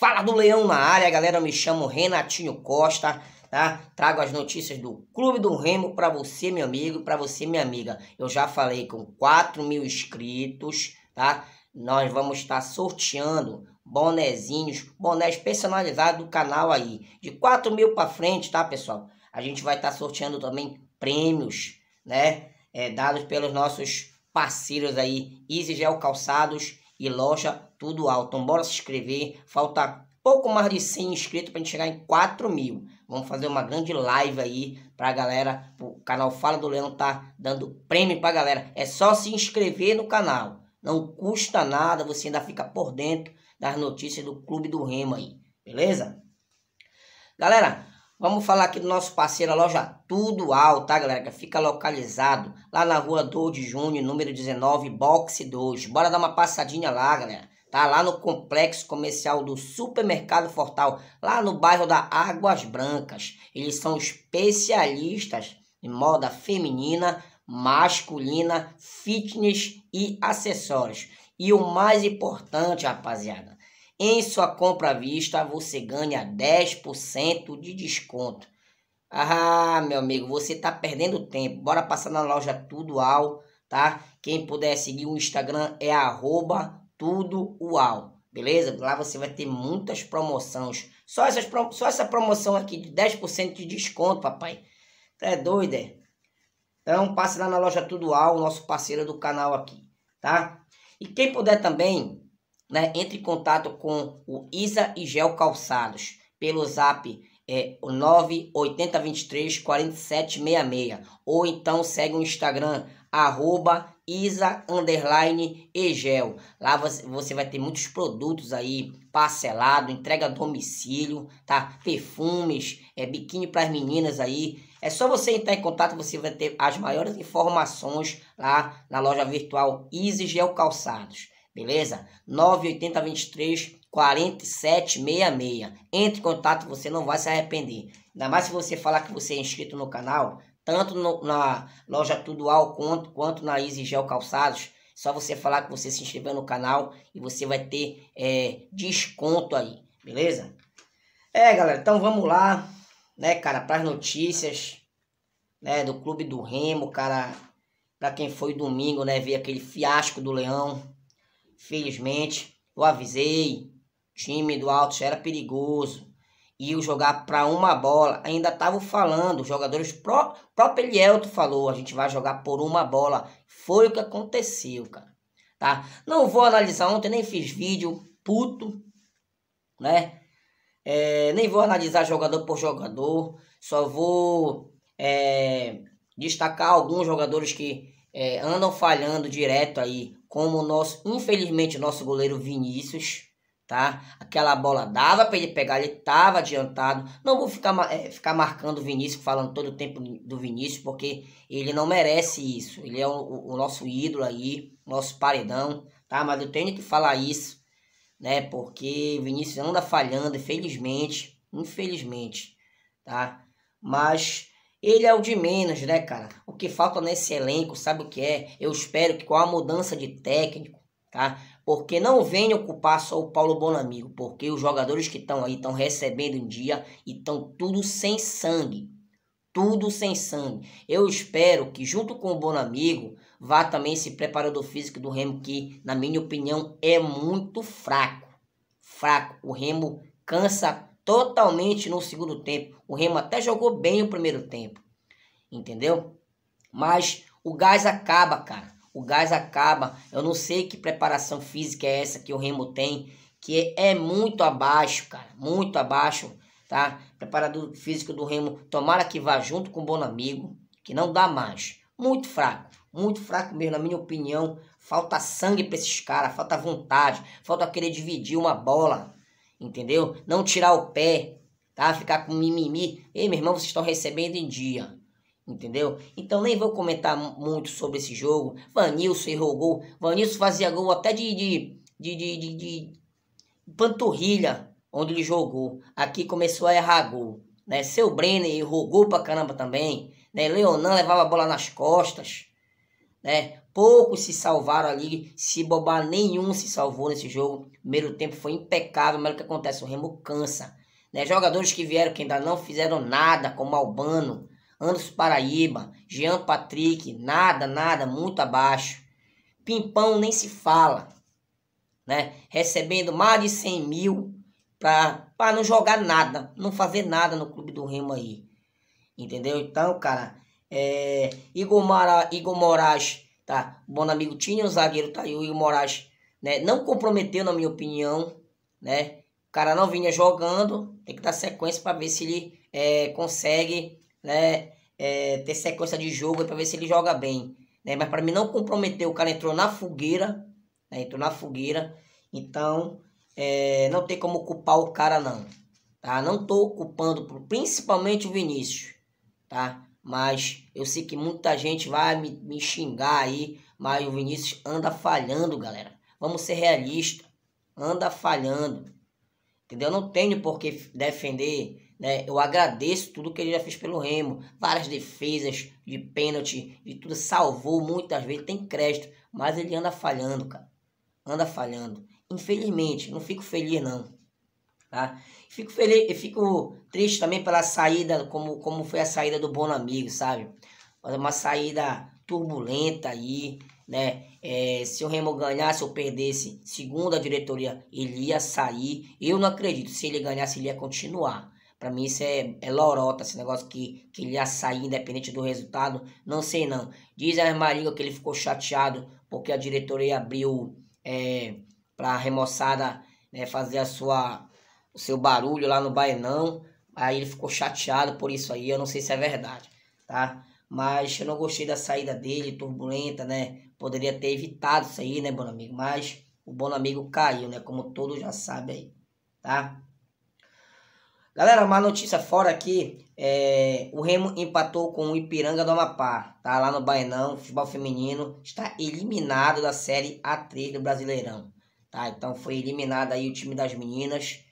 Fala do Leão na área, galera. Eu me chamo Renatinho Costa, tá? Trago as notícias do Clube do Remo para você, meu amigo, para você, minha amiga. Eu já falei com 4 mil inscritos, tá? Nós vamos estar tá sorteando bonezinhos, bonés personalizados do canal aí. De 4 mil para frente, tá, pessoal? A gente vai estar tá sorteando também prêmios, né? É, dados pelos nossos parceiros aí, Easy Gel Calçados e Loja tudo alto. Então, bora se inscrever. Falta pouco mais de 100 inscritos para a gente chegar em 4 mil. Vamos fazer uma grande live aí para a galera. O canal Fala do Leão tá dando prêmio para a galera. É só se inscrever no canal. Não custa nada, você ainda fica por dentro das notícias do Clube do Remo aí, beleza? Galera, vamos falar aqui do nosso parceiro, a loja Tudo Alto, tá, galera? Que fica localizado lá na rua 12 de Junho, número 19, box 2. Bora dar uma passadinha lá, galera. Tá lá no complexo comercial do Supermercado Fortal, lá no bairro da Águas Brancas. Eles são especialistas em moda feminina, masculina, fitness e acessórios. E o mais importante, rapaziada, em sua compra à vista você ganha 10% de desconto. Ah, meu amigo, você tá perdendo tempo. Bora passar na loja Tudo ao tá? Quem puder seguir o Instagram é arroba tudo uau. Beleza? Lá você vai ter muitas promoções. Só, essas, só essa promoção aqui de 10% de desconto, papai. É doido, é? Então passe lá na loja Tudo Al, nosso parceiro do canal aqui, tá? E quem puder também, né, entre em contato com o Isa e Gel Calçados pelo zap é, 98023 4766 ou então segue o Instagram arroba Isa Underline Egel. Lá você vai ter muitos produtos aí, parcelado, entrega a domicílio, tá? Perfumes, é, biquíni para as meninas aí. É só você entrar em contato, você vai ter as maiores informações lá na loja virtual Gel Calçados. Beleza? 980 23 4766. Entre em contato, você não vai se arrepender. Ainda mais se você falar que você é inscrito no canal, tanto no, na loja Tudual quanto, quanto na Easy Gel Calçados. Só você falar que você se inscreveu no canal e você vai ter é, desconto aí, beleza? É, galera, então vamos lá, né, cara, para as notícias, né, do Clube do Remo, cara. Para quem foi domingo, né, ver aquele fiasco do Leão. Felizmente, eu avisei, time do Alto era perigoso iam jogar para uma bola, ainda tava falando, jogadores, pró próprio Elielto falou, a gente vai jogar por uma bola. Foi o que aconteceu, cara. Tá? Não vou analisar ontem, nem fiz vídeo, puto, né? É, nem vou analisar jogador por jogador, só vou é, destacar alguns jogadores que é, andam falhando direto aí, como o nosso, infelizmente, nosso goleiro Vinícius, tá? Aquela bola dava para ele pegar, ele tava adiantado. Não vou ficar, é, ficar marcando o Vinícius, falando todo o tempo do Vinícius, porque ele não merece isso. Ele é o, o nosso ídolo aí, nosso paredão, tá? Mas eu tenho que falar isso, né? Porque Vinícius anda falhando, infelizmente, infelizmente, tá? Mas ele é o de menos, né, cara? O que falta nesse elenco, sabe o que é? Eu espero que com a mudança de técnico, tá? Porque não vem ocupar só o Paulo Bonamigo, porque os jogadores que estão aí estão recebendo um dia e estão tudo sem sangue. Tudo sem sangue. Eu espero que, junto com o Bonamigo, vá também esse preparador físico do Remo, que, na minha opinião, é muito fraco. Fraco. O Remo cansa totalmente no segundo tempo. O Remo até jogou bem o primeiro tempo. Entendeu? Mas o gás acaba, cara o gás acaba. Eu não sei que preparação física é essa que o Remo tem, que é muito abaixo, cara, muito abaixo, tá? Preparador físico do Remo, tomara que vá junto com o Bonamigo, que não dá mais. Muito fraco, muito fraco mesmo, na minha opinião. Falta sangue para esses caras, falta vontade, falta querer dividir uma bola, entendeu? Não tirar o pé, tá? Ficar com mimimi. Ei, meu irmão, vocês estão recebendo em dia. Entendeu? Então nem vou comentar muito sobre esse jogo. Vanilson errou gol. Vanilson fazia gol até de, de, de, de, de panturrilha onde ele jogou. Aqui começou a errar gol. Né? Seu Brenner errou gol pra caramba também. Né? Leonan levava a bola nas costas. Né? Poucos se salvaram ali. Se bobar, nenhum se salvou nesse jogo. primeiro tempo foi impecável, mas o que acontece? O Remo cansa. Né? Jogadores que vieram que ainda não fizeram nada, como Albano, Anderson Paraíba, Jean Patrick, nada, nada, muito abaixo. Pimpão nem se fala, né? Recebendo mais de 100 mil para não jogar nada, não fazer nada no Clube do Remo aí. Entendeu? Então, cara, é, Igor, Mara, Igor Moraes, tá? Bom amigo tinha o zagueiro, tá? aí o Igor Moraes, né? Não comprometeu, na minha opinião, né? O cara não vinha jogando, tem que dar sequência para ver se ele é, consegue né, é, ter sequência de jogo para ver se ele joga bem. Né? Mas para mim não comprometer, o cara entrou na fogueira, né? entrou na fogueira, então é, não tem como culpar o cara não. Tá? Não tô culpando principalmente o Vinícius, tá? Mas eu sei que muita gente vai me, me xingar aí, mas o Vinícius anda falhando, galera. Vamos ser realistas, anda falhando. Entendeu? Eu não tenho por que defender. Né? Eu agradeço tudo que ele já fez pelo Remo. Várias defesas de pênalti, de tudo. Salvou muitas vezes, tem crédito. Mas ele anda falhando, cara. Anda falhando. Infelizmente, não fico feliz, não. Tá? Fico feliz, fico triste também pela saída, como, como foi a saída do Bom Amigo, sabe? Uma saída turbulenta aí, né? É, se o Remo ganhasse ou perdesse, segundo a diretoria, ele ia sair. Eu não acredito. Se ele ganhasse, ele ia continuar. Para mim isso é, é lorota, esse negócio que, que ele ia sair independente do resultado. Não sei não. Diz a Maringa que ele ficou chateado porque a diretoria abriu é, para a remoçada né, fazer a sua, o seu barulho lá no Baenão. Aí ele ficou chateado por isso aí. Eu não sei se é verdade, tá? Mas eu não gostei da saída dele, turbulenta, né? Poderia ter evitado isso aí, né, amigo? Mas o amigo caiu, né? Como todos já sabem aí, tá? Galera, uma notícia fora aqui. É, o Remo empatou com o Ipiranga do Amapá. Tá lá no Bainão, futebol feminino. Está eliminado da Série A3 do Brasileirão. Tá, então foi eliminado aí o time das meninas.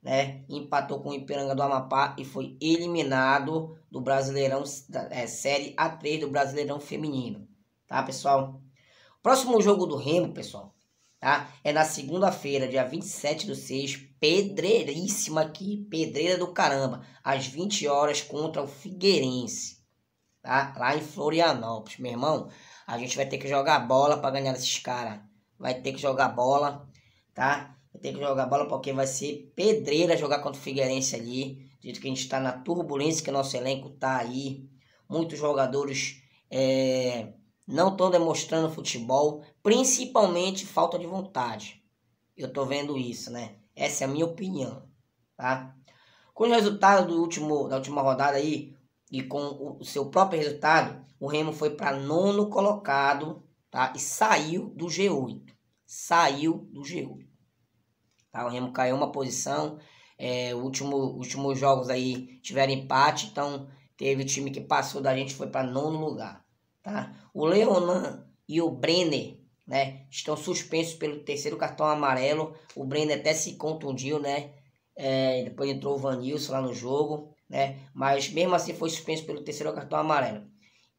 Né? Empatou com o Ipiranga do Amapá e foi eliminado do Brasileirão, é, Série A3 do Brasileirão Feminino. Tá, pessoal? Próximo jogo do Remo, pessoal, tá? É na segunda-feira, dia 27 do 6, pedreiríssima aqui, pedreira do caramba, às 20 horas contra o Figueirense, tá? Lá em Florianópolis, meu irmão. A gente vai ter que jogar bola para ganhar esses caras. Vai ter que jogar bola, tá? Vai ter que jogar bola porque vai ser pedreira jogar contra o Figueirense ali. Dito que a gente está na turbulência que nosso elenco tá aí. Muitos jogadores é, não estão demonstrando futebol, principalmente falta de vontade. Eu estou vendo isso, né? Essa é a minha opinião, tá? Com o resultado do último, da última rodada aí e com o seu próprio resultado, o Remo foi para nono colocado, tá? E saiu do G8, saiu do G8. Tá? O Remo caiu uma posição. É, último, últimos jogos aí tiveram empate, então teve o time que passou da gente foi para nono lugar. Tá? O Leonan e o Brenner né, estão suspensos pelo terceiro cartão amarelo. O Brenner até se contundiu, né? É, depois entrou o Vanilson lá no jogo, né? Mas mesmo assim foi suspenso pelo terceiro cartão amarelo.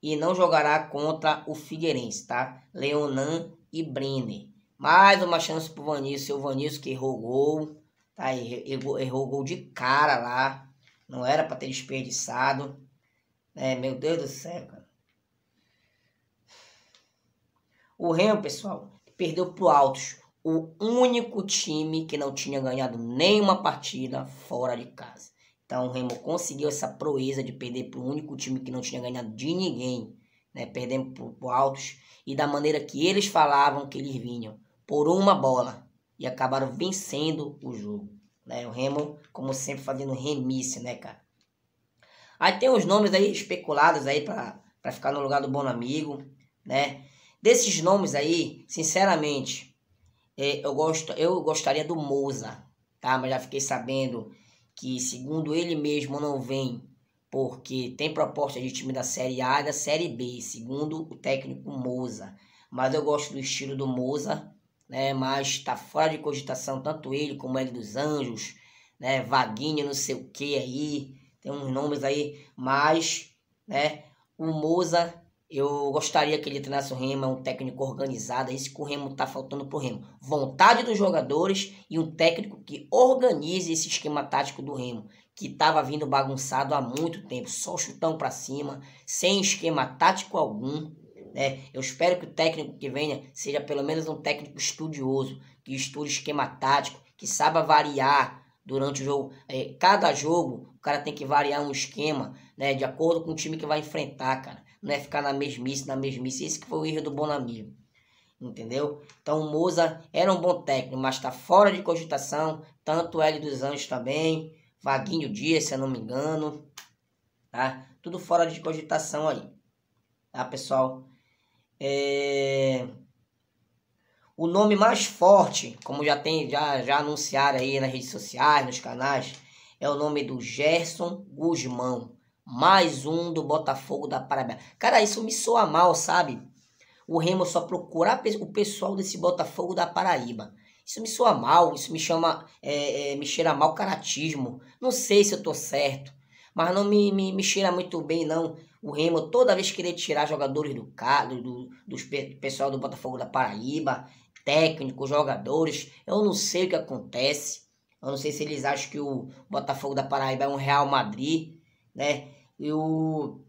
E não jogará contra o Figueirense, tá? Leonan e Brenner. Mais uma chance pro Vanilson. O Vanilson que errou gol, tá? Errou, errou gol de cara lá. Não era para ter desperdiçado. É, meu Deus do céu, cara. O Remo, pessoal, perdeu pro Altos, o único time que não tinha ganhado nenhuma partida fora de casa. Então o Remo conseguiu essa proeza de perder pro único time que não tinha ganhado de ninguém, né? Perdendo pro, pro Altos e da maneira que eles falavam que eles vinham, por uma bola e acabaram vencendo o jogo, né? O Remo, como sempre, fazendo remissa, né, cara? Aí tem os nomes aí especulados aí para ficar no lugar do Bom Amigo, né? Desses nomes aí, sinceramente, é, eu, gosto, eu gostaria do Moza, tá? Mas já fiquei sabendo que, segundo ele mesmo, não vem porque tem proposta de time da Série A e da Série B, segundo o técnico Moza. Mas eu gosto do estilo do Moza, né? Mas está fora de cogitação tanto ele como ele dos Anjos, né? Vaguinha, não sei o que aí, tem uns nomes aí, mas, né? O Moza eu gostaria que ele treinasse o Remo, é um técnico organizado, é isso que o Remo está faltando para o Remo. Vontade dos jogadores e um técnico que organize esse esquema tático do Remo, que estava vindo bagunçado há muito tempo, só chutão para cima, sem esquema tático algum. Né? Eu espero que o técnico que venha seja pelo menos um técnico estudioso, que estude esquema tático, que saiba variar durante o jogo. É, cada jogo o cara tem que variar um esquema, né? De acordo com o time que vai enfrentar, cara não é ficar na mesmice, na mesmice. Esse que foi o erro do Bonamigo. Entendeu? Então o Moza era um bom técnico, mas está fora de cogitação. Tanto o L dos Anjos também, Vaguinho Dias, se eu não me engano. Tá? Tudo fora de cogitação aí. Tá, pessoal? É... O nome mais forte, como já tem já, já anunciaram aí nas redes sociais, nos canais, é o nome do Gerson Guzmão. Mais um do Botafogo da Paraíba. Cara, isso me soa mal, sabe? O Remo só procurar o pessoal desse Botafogo da Paraíba. Isso me soa mal, isso me chama, é, é, me cheira mal caratismo. Não sei se eu tô certo, mas não me, me, me cheira muito bem, não. O Remo toda vez querer tirar jogadores do cadro, do, do pessoal do Botafogo da Paraíba, técnicos, jogadores. Eu não sei o que acontece. Eu não sei se eles acham que o Botafogo da Paraíba é um Real Madrid, né? E o,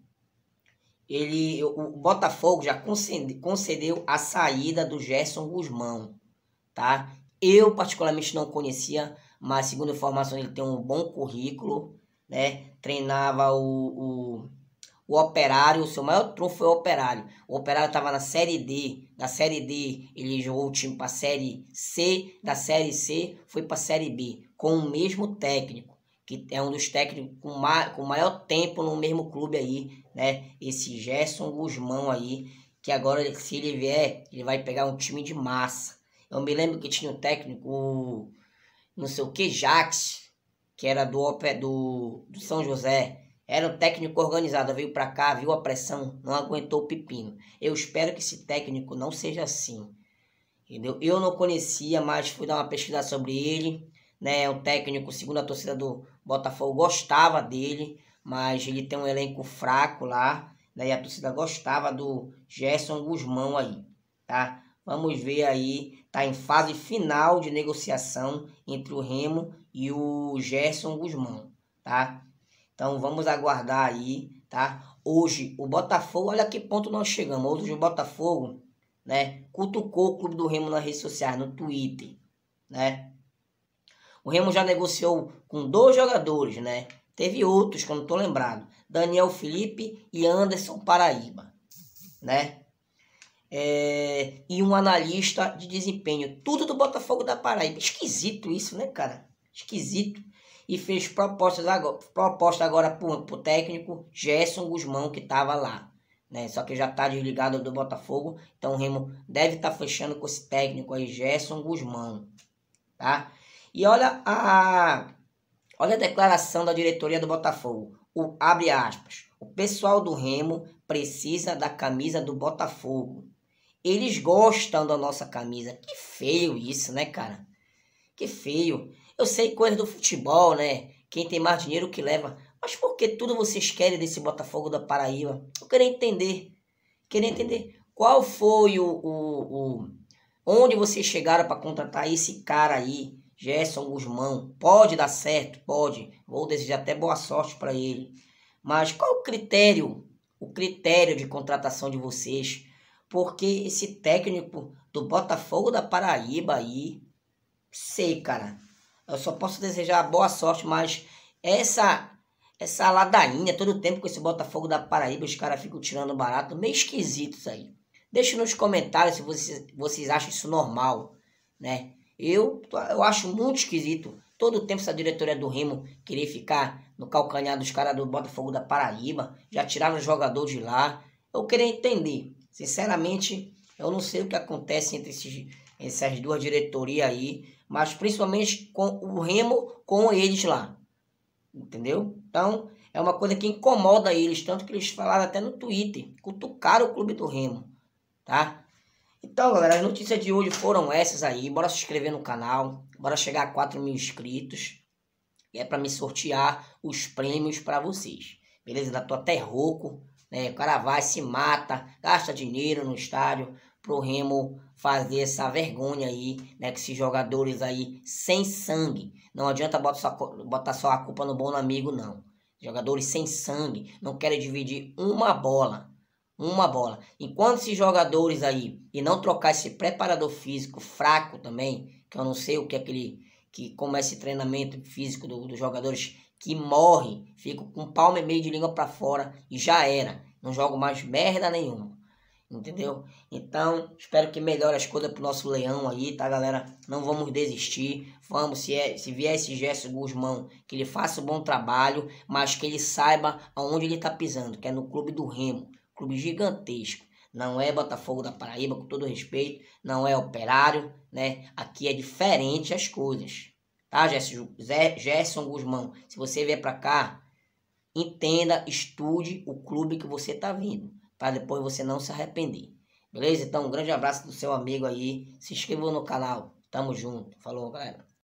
ele, o Botafogo já concedeu, concedeu a saída do Gerson Guzmão, tá? Eu particularmente não conhecia, mas segundo informações ele tem um bom currículo, né? Treinava o, o, o Operário, o seu maior trunfo foi o Operário. O Operário estava na Série D, da Série D ele jogou o time para a Série C, da Série C foi para a Série B, com o mesmo técnico que é um dos técnicos com, ma com maior tempo no mesmo clube aí, né? Esse Gerson Guzmão aí, que agora, se ele vier, ele vai pegar um time de massa. Eu me lembro que tinha um técnico, não sei o que, Jax, que era do, do, do São José. Era um técnico organizado, veio para cá, viu a pressão, não aguentou o pepino. Eu espero que esse técnico não seja assim. Entendeu? Eu não conhecia, mas fui dar uma pesquisa sobre ele. Né? o é técnico, segundo a torcida do, Botafogo gostava dele, mas ele tem um elenco fraco lá, né? E a torcida gostava do Gerson Guzmão aí, tá? Vamos ver aí, tá em fase final de negociação entre o Remo e o Gerson Guzmão, tá? Então vamos aguardar aí, tá? Hoje o Botafogo, olha que ponto nós chegamos. Hoje o Botafogo, né, cutucou o clube do Remo nas redes sociais, no Twitter, né? O Remo já negociou com dois jogadores, né? Teve outros, que eu não estou lembrado. Daniel Felipe e Anderson Paraíba, né? É, e um analista de desempenho. Tudo do Botafogo da Paraíba. Esquisito isso, né, cara? Esquisito. E fez propostas agora, proposta agora pro, o técnico Gerson Guzmão, que estava lá. Né? Só que já está desligado do Botafogo. Então o Remo deve estar tá fechando com esse técnico aí, Gerson Guzmão. Tá? E olha a, olha a declaração da diretoria do Botafogo. O, abre aspas. O pessoal do Remo precisa da camisa do Botafogo. Eles gostam da nossa camisa. Que feio isso, né, cara? Que feio. Eu sei coisa do futebol, né? Quem tem mais dinheiro que leva. Mas por que tudo vocês querem desse Botafogo da Paraíba? Eu queria entender. Queria entender qual foi o, o, o onde vocês chegaram para contratar esse cara aí Gerson Guzmão, pode dar certo, pode. Vou desejar até boa sorte para ele. Mas qual o critério, o critério de contratação de vocês? Porque esse técnico do Botafogo da Paraíba aí, sei, cara. Eu só posso desejar boa sorte, mas essa essa ladainha todo tempo com esse Botafogo da Paraíba, os caras ficam tirando barato, meio esquisitos aí. Deixe nos comentários se vocês, vocês acham isso normal, né? Eu, eu acho muito esquisito. Todo o tempo essa diretoria do Remo querer ficar no calcanhar dos caras do Botafogo da Paraíba. Já tiraram o jogador de lá. Eu queria entender. Sinceramente, eu não sei o que acontece entre esses, essas duas diretorias aí. Mas principalmente com o Remo com eles lá. Entendeu? Então, é uma coisa que incomoda eles. Tanto que eles falaram até no Twitter. Cutucaram o clube do Remo. Tá? Então, galera, as notícias de hoje foram essas aí. Bora se inscrever no canal. Bora chegar a 4 mil inscritos. E é para me sortear os prêmios para vocês. Beleza? Da tô até rouco. Né? O cara vai, se mata, gasta dinheiro no estádio pro Remo fazer essa vergonha aí, né? Que esses jogadores aí sem sangue. Não adianta botar sua botar só a culpa no bom amigo, não. Jogadores sem sangue, não querem dividir uma bola uma bola. Enquanto esses jogadores aí, e não trocar esse preparador físico fraco também, que eu não sei o que é aquele que começa é esse treinamento físico do, dos jogadores que morre, fica com um palmo e meio de língua para fora e já era. Não jogo mais merda nenhuma. Entendeu? Então, espero que melhore as coisas pro nosso leão aí, tá, galera? Não vamos desistir. Vamos, se, é, se vier esse Gerson Guzmão, que ele faça um bom trabalho, mas que ele saiba aonde ele tá pisando, que é no clube do Remo. Clube gigantesco. Não é Botafogo da Paraíba, com todo respeito. Não é Operário, né? Aqui é diferente as coisas. Tá, Gerson, Gerson Guzmão? Se você vier para cá, entenda, estude o clube que você tá vindo. Para depois você não se arrepender. Beleza? Então, um grande abraço do seu amigo aí. Se inscreva no canal. Tamo junto. Falou, galera.